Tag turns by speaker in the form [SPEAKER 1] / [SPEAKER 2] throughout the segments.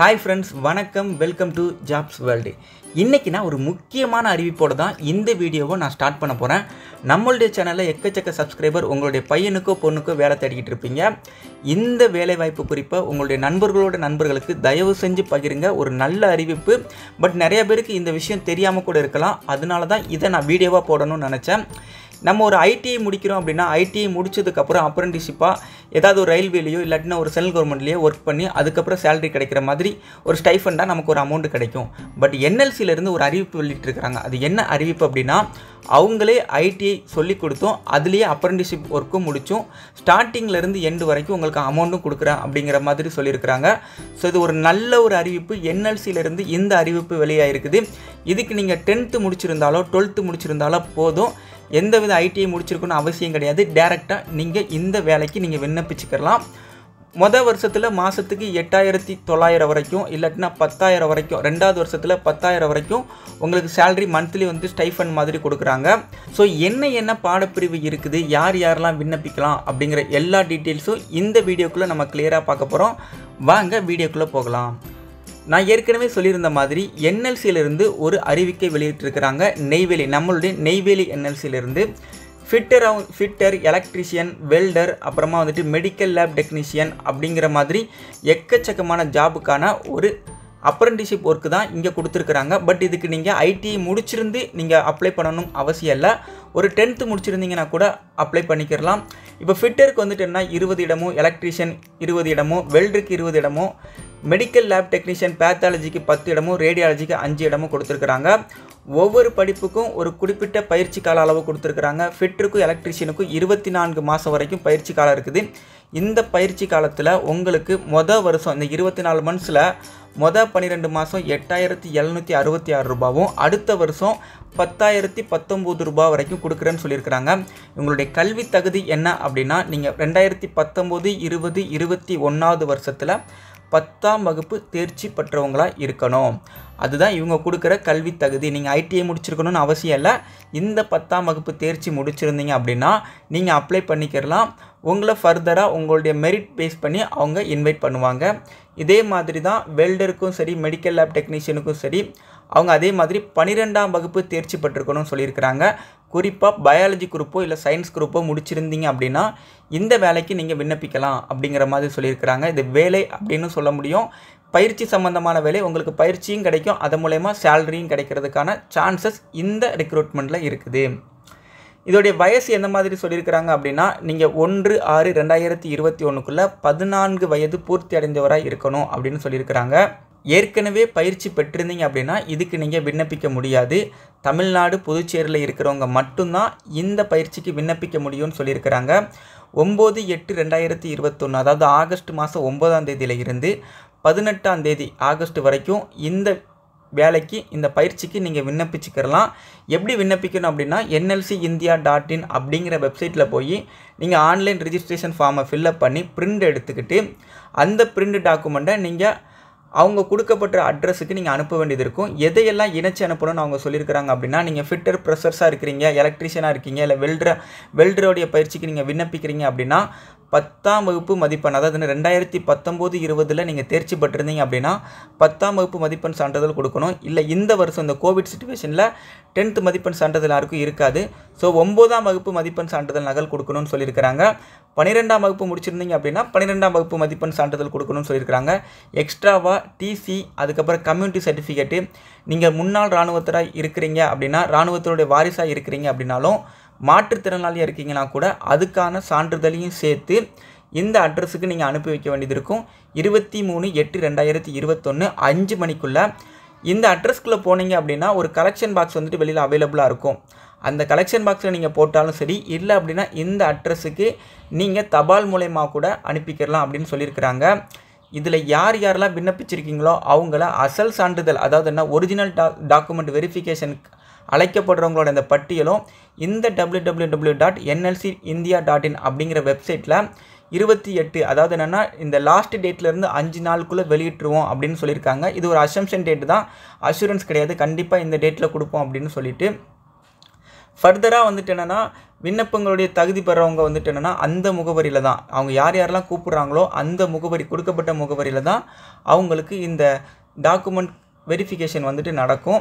[SPEAKER 1] hi friends வணக்கம் welcome to jobs world இன்றைக்கி நான் ஒரு முக்கியமான அறிவிப்போடு தான் இந்த வீடியோவை நான் ஸ்டார்ட் பண்ண போகிறேன் நம்மளுடைய சேனலில் எக்கச்சக்க சப்ஸ்கிரைபர் உங்களுடைய பையனுக்கோ பொண்ணுக்கோ வேலை தேடிக்கிட்டு இருப்பீங்க இந்த வேலைவாய்ப்பு குறிப்பை உங்களுடைய நண்பர்களோட நண்பர்களுக்கு தயவு செஞ்சு பகிருங்க ஒரு நல்ல அறிவிப்பு பட் நிறைய பேருக்கு இந்த விஷயம் தெரியாமல் கூட இருக்கலாம் அதனால தான் இதை நான் வீடியோவாக போடணும்னு நினச்சேன் நம்ம ஒரு ஐடிஐ முடிக்கிறோம் அப்படின்னா ஐடிஐ முடிச்சதுக்கப்புறம் அப்ரண்டிஷிப்பாக ஏதாவது ஒரு ரயில்வேலையோ இல்லாட்டினா ஒரு சென்ட்ரல் கவர்மெண்ட்லேயோ ஒர்க் பண்ணி அதுக்கப்புறம் சேலரி கிடைக்கிற மாதிரி ஒரு ஸ்டைஃபண்டாக நமக்கு ஒரு அமௌண்ட் கிடைக்கும் பட் என்எல்சியிலேருந்து ஒரு அறிவிப்பு இருக்கிறாங்க அது என்ன அறிவிப்பு அப்படின்னா அவங்களே ஐடிஐ சொல்லி கொடுத்தும் அதுலேயே அப்ரெண்டிஷிப் ஒர்க்கும் முடித்தும் ஸ்டார்டிங்லேருந்து எண்டு வரைக்கும் உங்களுக்கு அமௌண்ட்டும் கொடுக்குறேன் அப்படிங்கிற மாதிரி சொல்லியிருக்கிறாங்க ஸோ இது ஒரு நல்ல ஒரு அறிவிப்பு என்எல்சியிலேருந்து இந்த அறிவிப்பு இருக்குது இதுக்கு நீங்கள் டென்த்து முடிச்சிருந்தாலோ டுவெல்த்து முடிச்சிருந்தாலோ போதும் எந்த வித ஐடிஐ முடிச்சிருக்கணும் அவசியம் கிடையாது டேரெக்டாக நீங்கள் இந்த வேலைக்கு நீங்கள் விண்ணப்பிச்சுக்கலாம் மொதல் வருஷத்தில் மாதத்துக்கு எட்டாயிரத்தி தொள்ளாயிரம் வரைக்கும் இல்லாட்டினா பத்தாயிரம் வரைக்கும் ரெண்டாவது வருஷத்தில் பத்தாயிரம் வரைக்கும் உங்களுக்கு சேலரி மந்த்லி வந்து ஸ்டைஃபன் மாதிரி கொடுக்குறாங்க ஸோ என்ன என்ன பாடப்பிரிவு இருக்குது யார் யாரெல்லாம் விண்ணப்பிக்கலாம் அப்படிங்கிற எல்லா டீட்டெயில்ஸும் இந்த வீடியோக்குள்ளே நம்ம கிளியராக பார்க்க போகிறோம் வாங்க வீடியோக்குள்ளே போகலாம் நான் ஏற்கனவே சொல்லியிருந்த மாதிரி என்எல்சியிலிருந்து ஒரு அறிவிக்கை வெளியிட்டிருக்கிறாங்க நெய்வேலி நம்மளுடைய நெய்வேலி என்எல்சியிலிருந்து ஃபிட்டர் ஃபிட்டர் எலக்ட்ரிஷியன் வெல்டர் அப்புறமா வந்துட்டு மெடிக்கல் லேப் டெக்னீஷியன் அப்படிங்கிற மாதிரி எக்கச்சக்கமான ஜாபுக்கான ஒரு அப்ரண்டிஷிப் ஒர்க்கு தான் இங்கே கொடுத்துருக்குறாங்க பட் இதுக்கு நீங்கள் ஐடி முடிச்சிருந்து நீங்கள் அப்ளை பண்ணணும் அவசியம் இல்லை ஒரு டென்த்து முடிச்சிருந்தீங்கன்னா கூட அப்ளை பண்ணிக்கிறலாம் இப்போ ஃபிட்டருக்கு வந்துட்டு என்ன இருபது இடமோ எலக்ட்ரிஷியன் இருபது இடமோ வெல்டருக்கு இருபது இடமோ மெடிக்கல் லேப் டெக்னீஷியன் பேத்தாலஜிக்கு பத்து இடமும் ரேடியாலஜிக்கு அஞ்சு இடமும் கொடுத்துருக்குறாங்க ஒவ்வொரு படிப்புக்கும் ஒரு குறிப்பிட்ட பயிற்சி கால அளவு கொடுத்துருக்குறாங்க ஃபிட்டருக்கும் எலக்ட்ரிஷியனுக்கும் இருபத்தி நான்கு மாதம் வரைக்கும் பயிற்சி காலம் இருக்குது இந்த பயிற்சி காலத்தில் உங்களுக்கு மொதல் வருஷம் இந்த இருபத்தி நாலு மந்த்ஸில் மொதல் பன்னிரெண்டு மாதம் எட்டாயிரத்தி எழுநூற்றி அறுபத்தி ஆறு ரூபாவும் அடுத்த வருஷம் பத்தாயிரத்தி பத்தொம்போது ரூபா வரைக்கும் கொடுக்குறேன்னு சொல்லியிருக்கிறாங்க உங்களுடைய கல்வி தகுதி என்ன அப்படின்னா நீங்கள் ரெண்டாயிரத்தி பத்தொம்போது இருபது இருபத்தி ஒன்றாவது வருஷத்தில் பத்தாம் வகுப்பு தேர்ச்சி பெற்றவங்களாக இருக்கணும் அதுதான் இவங்க கொடுக்குற கல்வி தகுதி நீங்கள் ஐடிஐ முடிச்சிருக்கணும்னு அவசியம் இல்லை இந்த பத்தாம் வகுப்பு தேர்ச்சி முடிச்சிருந்தீங்க அப்படின்னா நீங்கள் அப்ளை பண்ணிக்கிறலாம் உங்களை ஃபர்தராக உங்களுடைய மெரிட் பேஸ் பண்ணி அவங்க இன்வைட் பண்ணுவாங்க இதே மாதிரி தான் வெல்டருக்கும் சரி மெடிக்கல் லேப் டெக்னீஷியனுக்கும் சரி அவங்க அதே மாதிரி பன்னிரெண்டாம் வகுப்பு தேர்ச்சி பெற்றுக்கணும்னு சொல்லியிருக்கிறாங்க குறிப்பாக பயாலஜி குரூப்போ இல்லை சயின்ஸ் குரூப்போ முடிச்சிருந்தீங்க அப்படின்னா இந்த வேலைக்கு நீங்கள் விண்ணப்பிக்கலாம் அப்படிங்கிற மாதிரி சொல்லியிருக்கிறாங்க இது வேலை அப்படின்னு சொல்ல முடியும் பயிற்சி சம்மந்தமான வேலை உங்களுக்கு பயிற்சியும் கிடைக்கும் அது மூலயமா சேலரியும் கிடைக்கிறதுக்கான சான்சஸ் இந்த ரெக்ரூட்மெண்ட்டில் இருக்குது இதோடைய வயசு எந்த மாதிரி சொல்லியிருக்கிறாங்க அப்படின்னா நீங்கள் ஒன்று ஆறு ரெண்டாயிரத்தி இருபத்தி ஒன்றுக்குள்ளே பதினான்கு வயது பூர்த்தி அடைந்தவராக இருக்கணும் அப்படின்னு சொல்லியிருக்கிறாங்க ஏற்கனவே பயிற்சி பெற்றிருந்தீங்க அப்படின்னா இதுக்கு நீங்கள் விண்ணப்பிக்க முடியாது தமிழ்நாடு புதுச்சேரியில் இருக்கிறவங்க மட்டும்தான் இந்த பயிற்சிக்கு விண்ணப்பிக்க முடியும்னு சொல்லியிருக்கிறாங்க ஒம்பது எட்டு ரெண்டாயிரத்தி இருபத்தொன்று அதாவது ஆகஸ்ட் மாதம் ஒம்பதாம் தேதியிலிருந்து இருந்து பதினெட்டாம் தேதி ஆகஸ்ட் வரைக்கும் இந்த வேலைக்கு இந்த பயிற்சிக்கு நீங்கள் விண்ணப்பிச்சுக்கிறலாம் எப்படி விண்ணப்பிக்கணும் அப்படின்னா என்எல்சி இந்தியா டாட் இன் அப்படிங்கிற வெப்சைட்டில் போய் நீங்கள் ஆன்லைன் ரிஜிஸ்ட்ரேஷன் ஃபார்மை ஃபில்லப் பண்ணி பிரிண்ட் எடுத்துக்கிட்டு அந்த பிரிண்ட் டாக்குமெண்ட்டை நீங்கள் அவங்க கொடுக்கப்பட்ட அட்ரஸுக்கு நீங்கள் அனுப்ப வேண்டியது இருக்கும் எதையெல்லாம் இணைச்சி அனுப்பணும்னு அவங்க சொல்லியிருக்கிறாங்க அப்படின்னா நீங்கள் ஃபிட்டர் ப்ரெஷர்ஸாக இருக்கிறீங்க எலக்ட்ரிஷியனாக இருக்கீங்க இல்லை வெல்டர் வெல்டருடைய பயிற்சிக்கு நீங்கள் விண்ணப்பிக்கிறீங்க அப்படின்னா பத்தாம் வகுப்பு மதிப்பெண் அதாவது ரெண்டாயிரத்தி பத்தொம்போது இருபதில் நீங்கள் தேர்ச்சி பெற்றிருந்தீங்க அப்படின்னா பத்தாம் வகுப்பு மதிப்பெண் சான்றிதழ் கொடுக்கணும் இல்லை இந்த வருஷம் இந்த கோவிட் சுச்சுவேஷனில் டென்த் மதிப்பெண் சான்றிதழ் யாருக்கும் இருக்காது ஸோ ஒம்போதாம் வகுப்பு மதிப்பெண் சான்றிதழ் நகல் கொடுக்கணும்னு சொல்லியிருக்கிறாங்க பன்னிரெண்டாம் வகுப்பு முடிச்சிருந்தீங்க அப்படின்னா பன்னிரெண்டாம் வகுப்பு மதிப்பெண் சான்றிதழ் கொடுக்கணும்னு சொல்லியிருக்காங்க எக்ஸ்ட்ராவாக டிசி அதுக்கப்புறம் கம்யூனிட்டி சர்டிஃபிகேட்டு நீங்கள் முன்னாள் இராணுவத்தராக இருக்கிறீங்க அப்படின்னா இராணுவத்தினுடைய வாரிசாக இருக்கிறீங்க அப்படின்னாலும் மாற்றுத்திறனாளியாக இருக்கீங்கன்னா கூட அதுக்கான சான்றிதழையும் சேர்த்து இந்த அட்ரஸுக்கு நீங்கள் அனுப்பி வைக்க வேண்டியது இருக்கும் இருபத்தி மூணு எட்டு ரெண்டாயிரத்தி இருபத்தொன்று அஞ்சு மணிக்குள்ளே இந்த அட்ரஸ்க்குள்ளே போனீங்க அப்படின்னா ஒரு கலெக்ஷன் பாக்ஸ் வந்துட்டு வெளியில் அவைலபிளாக இருக்கும் அந்த கலெக்ஷன் பாக்ஸில் நீங்கள் போட்டாலும் சரி இல்லை அப்படின்னா இந்த அட்ரஸுக்கு நீங்கள் தபால் மூலயமா கூட அனுப்பிக்கிறலாம் அப்படின்னு சொல்லியிருக்கிறாங்க இதில் யார் யாரெல்லாம் விண்ணப்பிச்சிருக்கீங்களோ அவங்கள அசல் சான்றிதழ் அதாவது என்ன ஒரிஜினல் டா டாக்குமெண்ட் வெரிஃபிகேஷன் அழைக்கப்படுறவங்களோட இந்த பட்டியலும் இந்த W W W dot NLC India dot in அப்படிங்கிற வெப்சைட்டில் இருபத்தி எட்டு அதாவது என்னென்னா இந்த லாஸ்ட் டேட்லேருந்து அஞ்சு நாளுக்குள்ளே வெளியிட்டுருவோம் அப்படின்னு சொல்லியிருக்காங்க இது ஒரு அசம்ஷன் டேட் தான் அஷூரன்ஸ் கிடையாது கண்டிப்பாக இந்த டேட்டில் கொடுப்போம் அப்படின்னு சொல்லிட்டு ஃபர்தராக வந்துட்டு என்னென்னா விண்ணப்பங்களுடைய தகுதி பெறவங்க வந்துட்டு என்னென்னா அந்த முகவரியில் தான் அவங்க யார் யாரெல்லாம் கூப்பிட்றாங்களோ அந்த முகவரி கொடுக்கப்பட்ட முகவரியில் தான் அவங்களுக்கு இந்த டாக்குமெண்ட் வெரிஃபிகேஷன் வந்துட்டு நடக்கும்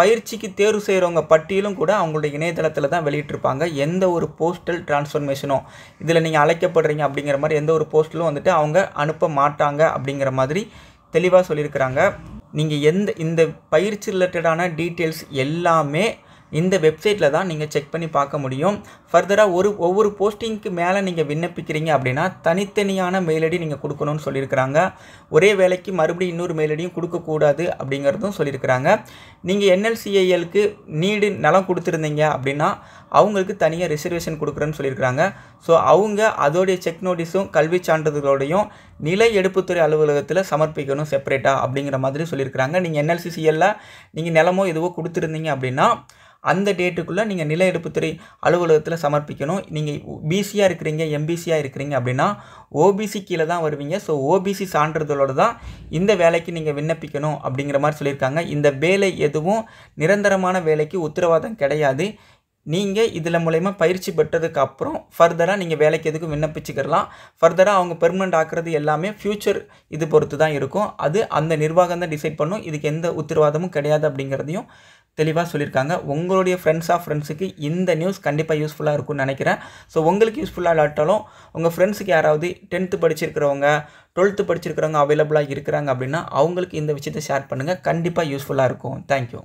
[SPEAKER 1] பயிற்சிக்கு தேர்வு செய்கிறவங்க பட்டியலும் கூட அவங்களுடைய இணையதளத்தில் தான் வெளியிட்டிருப்பாங்க எந்த ஒரு போஸ்டல் டிரான்ஸ்ஃபர்மேஷனும் இதில் நீங்கள் அழைக்கப்படுறீங்க அப்படிங்கிற மாதிரி எந்த ஒரு போஸ்டலும் வந்துட்டு அவங்க அனுப்ப மாட்டாங்க அப்படிங்கிற மாதிரி தெளிவாக சொல்லியிருக்கிறாங்க நீங்கள் எந்த இந்த பயிற்சி ரிலேட்டடான டீட்டெயில்ஸ் எல்லாமே இந்த வெப்சைட்டில் தான் நீங்கள் செக் பண்ணி பார்க்க முடியும் ஃபர்தராக ஒரு ஒவ்வொரு போஸ்டிங்க்கு மேலே நீங்கள் விண்ணப்பிக்கிறீங்க அப்படின்னா தனித்தனியான மெயில் ஐடி நீங்கள் கொடுக்கணும்னு சொல்லியிருக்கிறாங்க ஒரே வேலைக்கு மறுபடியும் இன்னொரு மெயில் ஐடியும் கொடுக்கக்கூடாது அப்படிங்கிறதும் சொல்லியிருக்கிறாங்க நீங்கள் என்எல்சிஐஎலுக்கு நீடு நலம் கொடுத்துருந்தீங்க அப்படின்னா அவங்களுக்கு தனியாக ரிசர்வேஷன் கொடுக்குறேன்னு சொல்லியிருக்கிறாங்க ஸோ அவங்க அதோடைய செக் நோட்டீஸும் கல்வி சான்றிதழ்களோடையும் நிலை எடுப்புத்துறை அலுவலகத்தில் சமர்ப்பிக்கணும் செப்பரேட்டாக அப்படிங்கிற மாதிரி சொல்லியிருக்கிறாங்க நீங்கள் என்எல்சிசிஎல்ல நீங்கள் நிலமோ எதுவோ கொடுத்துருந்தீங்க அப்படின்னா அந்த டேட்டுக்குள்ளே நீங்கள் நில எடுப்புத்துறை அலுவலகத்தில் சமர்ப்பிக்கணும் நீங்கள் பிசியாக இருக்கிறீங்க எம்பிசியாக இருக்கிறீங்க அப்படின்னா ஓபிசி கீழே தான் வருவீங்க ஸோ ஓபிசி சான்றிதழோடு தான் இந்த வேலைக்கு நீங்கள் விண்ணப்பிக்கணும் அப்படிங்கிற மாதிரி சொல்லியிருக்காங்க இந்த வேலை எதுவும் நிரந்தரமான வேலைக்கு உத்தரவாதம் கிடையாது நீங்கள் இதில் மூலயமா பயிற்சி பெற்றதுக்கு அப்புறம் ஃபர்தராக நீங்கள் வேலைக்கு எதுக்கும் விண்ணப்பிச்சுக்கிறலாம் ஃபர்தராக அவங்க பெர்மனெண்ட் ஆக்குறது எல்லாமே ஃப்யூச்சர் இது பொறுத்து தான் இருக்கும் அது அந்த நிர்வாகம் தான் டிசைட் பண்ணும் இதுக்கு எந்த உத்தரவாதமும் கிடையாது அப்படிங்கிறதையும் தெளிவாக சொல்லியிருக்காங்க உங்களுடைய ஃப்ரெண்ட்ஸ் ஆஃப் ஃப்ரெண்ட்ஸுக்கு இந்த நியூஸ் கண்டிப்பாக யூஸ்ஃபுல்லாக இருக்கும்னு நினைக்கிறேன் ஸோ உங்களுக்கு யூஸ்ஃபுல்லாக இல்லாட்டாலும் உங்கள் ஃப்ரெண்ட்ஸுக்கு யாராவது டென்த்து படிச்சிருக்கிறவங்க டுவெல்த்து படிச்சிருக்கிறவங்க அவைலபிளாக இருக்கிறாங்க அப்படின்னா அவங்களுக்கு இந்த விஷயத்தை ஷேர் பண்ணுங்கள் கண்டிப்பாக யூஸ்ஃபுல்லாக இருக்கும் தேங்க்யூ